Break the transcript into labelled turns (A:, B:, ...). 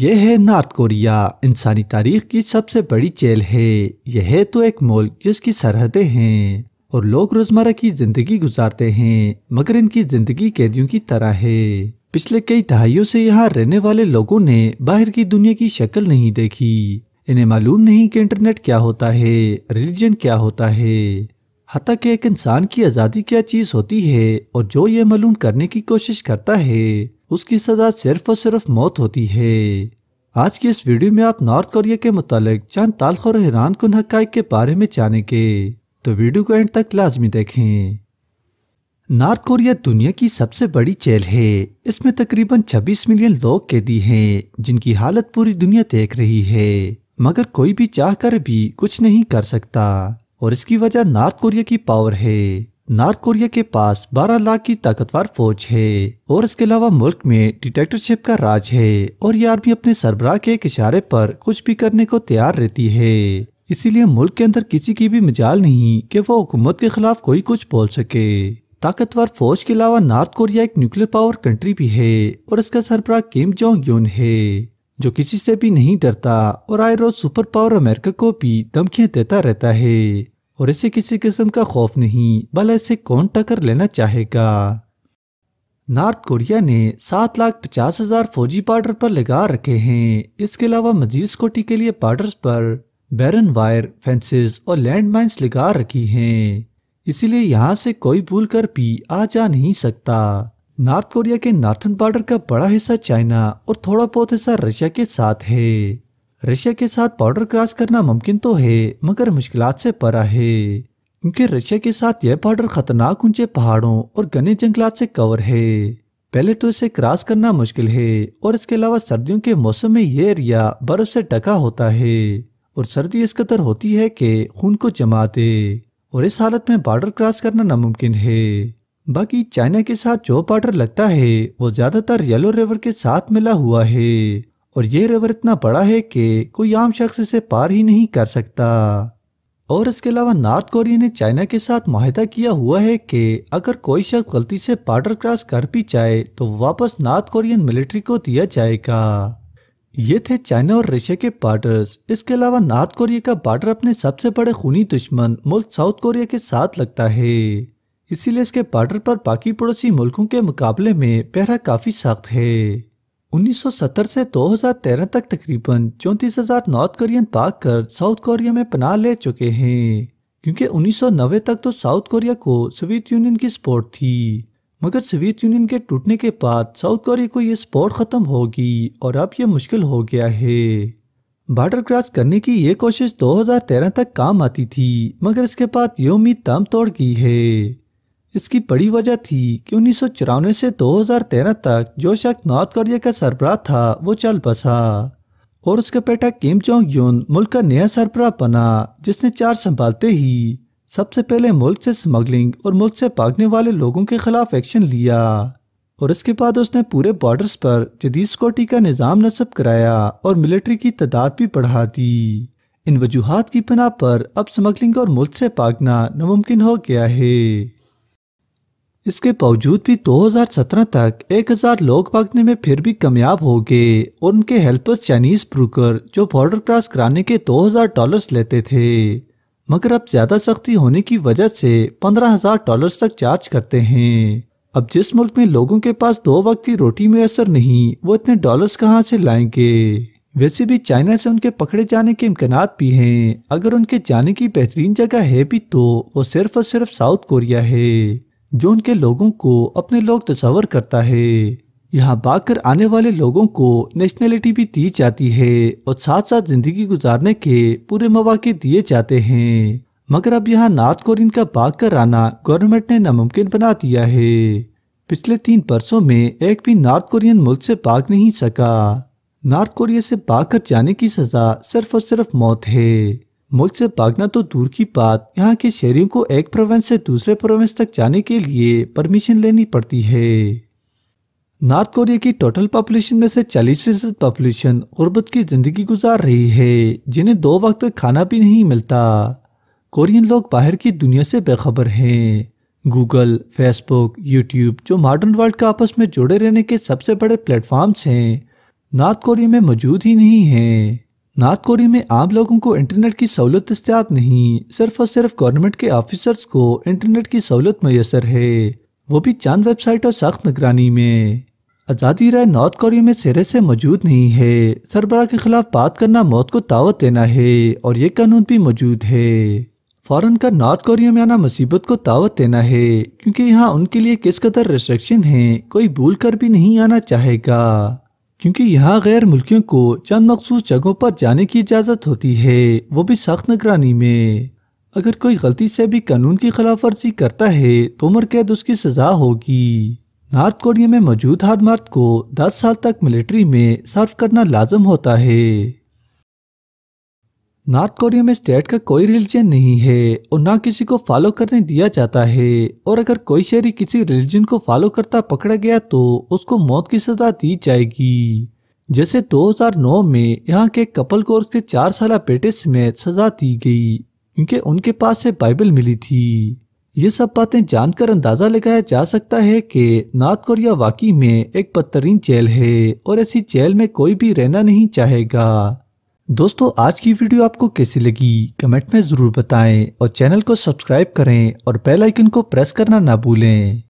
A: यह है North Korea इंसानी तारीख की सबसे बड़ी जेल है यह है तो एक मुल्क जिसकी सरहदें हैं और लोग रोजमर्रा की जिंदगी गुजारते हैं मगर इनकी जिंदगी कैदियों की तरह है पिछले कई दहाइयों से यहाँ रहने वाले लोगों ने बाहर की दुनिया की शक्ल नहीं देखी इन्हें मालूम नहीं कि इंटरनेट क्या होता है रिलीजन क्या होता है हती कि एक इंसान की आज़ादी क्या चीज़ होती है और जो ये मालूम करने की कोशिश करता है उसकी सज़ा सिर्फ और सिर्फ मौत होती है आज की इस वीडियो में आप नॉर्थ कोरिया के मुतालिक चंद तालख और हैरान कन हक़ के बारे में जानेंगे तो वीडियो को एंड तक लाजमी देखें नॉर्थ कोरिया दुनिया की सबसे बड़ी जेल है इसमें तकरीबन 26 मिलियन लोग कैदी हैं जिनकी हालत पूरी दुनिया देख रही है मगर कोई भी चाह कर भी कुछ नहीं कर सकता और इसकी वजह नॉर्थ कोरिया की पावर है नॉर्थ कोरिया के पास 12 लाख की ताकतवर फौज है और इसके अलावा मुल्क में डिटेक्टरशिप का राज है और ये आर्मी अपने सरबराह के एक इशारे पर कुछ भी करने को तैयार रहती है इसीलिए मुल्क के अंदर किसी की भी मजाल नहीं कि वो हुकूमत के खिलाफ कोई कुछ बोल सके ताकतवर फौज के अलावा नॉर्थ कोरिया एक न्यूक्लियर पावर कंट्री भी है और इसका सरबराह किम जोंग यून है जो किसी से भी नहीं डरता और आए रोज सुपर पावर अमेरिका को भी धमकियां देता रहता है और इसे किसी किस्म का खौफ नहीं भला इसे कौन टक्कर लेना चाहेगा नॉर्थ कोरिया ने सात लाख पचास हजार फौजी पार्डर पर लगा रखे हैं इसके अलावा मजीद स्कोटी के लिए पार्डर्स पर बैरन वायर फेंसेस और लैंड माइन्स लगा रखी हैं इसीलिए यहाँ से कोई भूल कर भी आ जा नहीं सकता नॉर्थ कोरिया के नॉर्थन बॉर्डर का बड़ा हिस्सा चाइना और थोड़ा बहुत हिस्सा रशिया के साथ है रशिया के साथ बॉर्डर क्रॉस करना मुमकिन तो है मगर मुश्किल से परा है क्योंकि रशिया के साथ यह बॉर्डर खतरनाक ऊंचे पहाड़ों और घने जंगलात से कवर है पहले तो इसे क्रॉस करना मुश्किल है और इसके अलावा सर्दियों के मौसम में यह एरिया बर्फ से ढका होता है और सर्दी इस कदर होती है कि खून को जमा दे और इस हालत में बॉर्डर क्रॉस करना नामुमकिन है बाकी चाइना के साथ जो बॉर्डर लगता है वो ज्यादातर येलो रिवर के साथ मिला हुआ है और ये रिवर इतना बड़ा है कि कोई आम शख्स इसे पार ही नहीं कर सकता और इसके अलावा नॉर्थ कोरिया ने चाइना के साथ माहिदा किया हुआ है कि अगर कोई शख्स गलती से बॉर्डर क्रॉस कर भी जाए तो वापस नॉर्थ कोरियन मिलिट्री को दिया जाएगा ये थे चाइना और रशिया के बॉर्डर्स इसके अलावा नॉर्थ कोरिया का बॉर्डर अपने सबसे बड़े खूनी दुश्मन मुल्क साउथ कोरिया के साथ लगता है इसीलिए इसके बॉर्डर पर बाकी पड़ोसी मुल्कों के मुकाबले में पहरा काफ़ी सख्त है 1970 से 2013 तक तकरीबन हजार नॉर्थ कोरियन भाग कर साउथ कोरिया में पनाह ले चुके हैं क्योंकि 1990 तक तो साउथ कोरिया को सोवियत यूनियन की सपोर्ट थी मगर सोवियत यूनियन के टूटने के बाद साउथ कोरिया को ये सपोर्ट ख़त्म होगी और अब ये मुश्किल हो गया है बॉर्डर क्रॉस करने की ये कोशिश 2013 तक काम आती थी मगर इसके बाद ये उम्मीद दम तोड़ गई है इसकी बड़ी वजह थी कि उन्नीस से 2013 तक जो शख्स नॉर्थ कोरिया का सरबराह था वो चल बसा और उसका बेटा किम चौंग यून मुल्क का नया सरबराह बना जिसने चार संभालते ही सबसे पहले मुल्क से स्मगलिंग और मुल्क से भागने वाले लोगों के खिलाफ एक्शन लिया और इसके बाद उसने पूरे बॉर्डर्स पर जदीद सिक्योरिटी का निज़ाम नस्ब कराया और मिलिट्री की तादाद भी बढ़ा दी इन वजूहत की बिना पर अब स्मगलिंग और मुल्क से भागना नामुमकिन हो गया है इसके बावजूद भी 2017 तक 1000 लोग भागने में फिर भी कामयाब हो गए और उनके हेल्पर्स चाइनीज ब्रूकर जो बॉर्डर क्रॉस कराने के 2000 डॉलर्स लेते थे मगर अब ज्यादा सख्ती होने की वजह से 15000 डॉलर्स तक चार्ज करते हैं अब जिस मुल्क में लोगों के पास दो वक्त की रोटी असर नहीं वो इतने डॉलर्स कहाँ से लाएंगे वैसे भी चाइना से उनके पकड़े जाने के इम्कान भी हैं अगर उनके जाने की बेहतरीन जगह है भी तो वो सिर्फ और सिर्फ साउथ कोरिया है जो उनके लोगों को अपने लोग तस्वर करता है यहाँ बाकर आने वाले लोगों को नेशनलिटी भी दी जाती है और साथ साथ जिंदगी गुजारने के पूरे मौाक़े दिए जाते हैं मगर अब यहाँ नाथ कोरिन का कर आना गवर्नमेंट ने नामुमकिन बना दिया है पिछले तीन बरसों में एक भी नॉर्थ कोरियन मुल्क से भाग नहीं सका नॉर्थ कोरिया से भाग कर जाने की सजा सिर्फ और सिर्फ मौत है मुल्क से भागना तो दूर की बात यहाँ के शहरियों को एक प्रोविंस से दूसरे प्रोविंस तक जाने के लिए परमिशन लेनी पड़ती है नॉर्थ कोरिया की टोटल पॉपुलेशन में से 40 फीसद पॉपुलेशन गुर्बत की ज़िंदगी गुजार रही है जिन्हें दो वक्त खाना भी नहीं मिलता कोरियन लोग बाहर की दुनिया से बेखबर हैं गूगल फेसबुक यूट्यूब जो मॉडर्न वर्ल्ड का आपस में जुड़े रहने के सबसे बड़े प्लेटफॉर्म्स हैं नॉर्थ कोरिया में मौजूद ही नहीं हैं नार्थ कोरिया में आम लोगों को इंटरनेट की सहूलत दस्तियाब नहीं सिर्फ और सिर्फ गवर्नमेंट के ऑफिसर्स को इंटरनेट की सहूलत मैसर है वो भी चांद वेबसाइट और सख्त निगरानी में आज़ादी राय नॉर्थ कोरिया में सिरे से मौजूद नहीं है सरबरा के खिलाफ बात करना मौत को दावत देना है और ये कानून भी मौजूद है फॉरन का नॉर्थ कोरिया में आना मुसीबत को दावत देना है क्योंकि यहाँ उनके लिए किस कदर रिस्ट्रिक्शन है कोई भूल कर भी नहीं आना चाहेगा क्योंकि यहाँ गैर मुल्कियों को चंद मखसूस जगहों पर जाने की इजाज़त होती है वो भी सख्त निगरानी में अगर कोई गलती से भी कानून की खिलाफ वर्जी करता है तो उम्र कैद उसकी सजा होगी नॉर्थ कोरिया में मौजूद हर मर्द को 10 साल तक मिलिट्री में सर्व करना लाजम होता है नॉर्थ कोरिया में स्टेट का कोई रिलीजन नहीं है और ना किसी को फॉलो करने दिया जाता है और अगर कोई शहरी किसी रिलीजन को फॉलो करता पकड़ा गया तो उसको मौत की सजा दी जाएगी जैसे 2009 में यहाँ के कपल कोर्स के चार साल बेटे समेत सजा दी गई क्योंकि उनके पास से बाइबल मिली थी ये सब बातें जानकर अंदाजा लगाया जा सकता है कि नॉर्थ कोरिया वाकई में एक बदतरीन जेल है और ऐसी जेल में कोई भी रहना नहीं चाहेगा दोस्तों आज की वीडियो आपको कैसी लगी कमेंट में ज़रूर बताएं और चैनल को सब्सक्राइब करें और बेल आइकन को प्रेस करना ना भूलें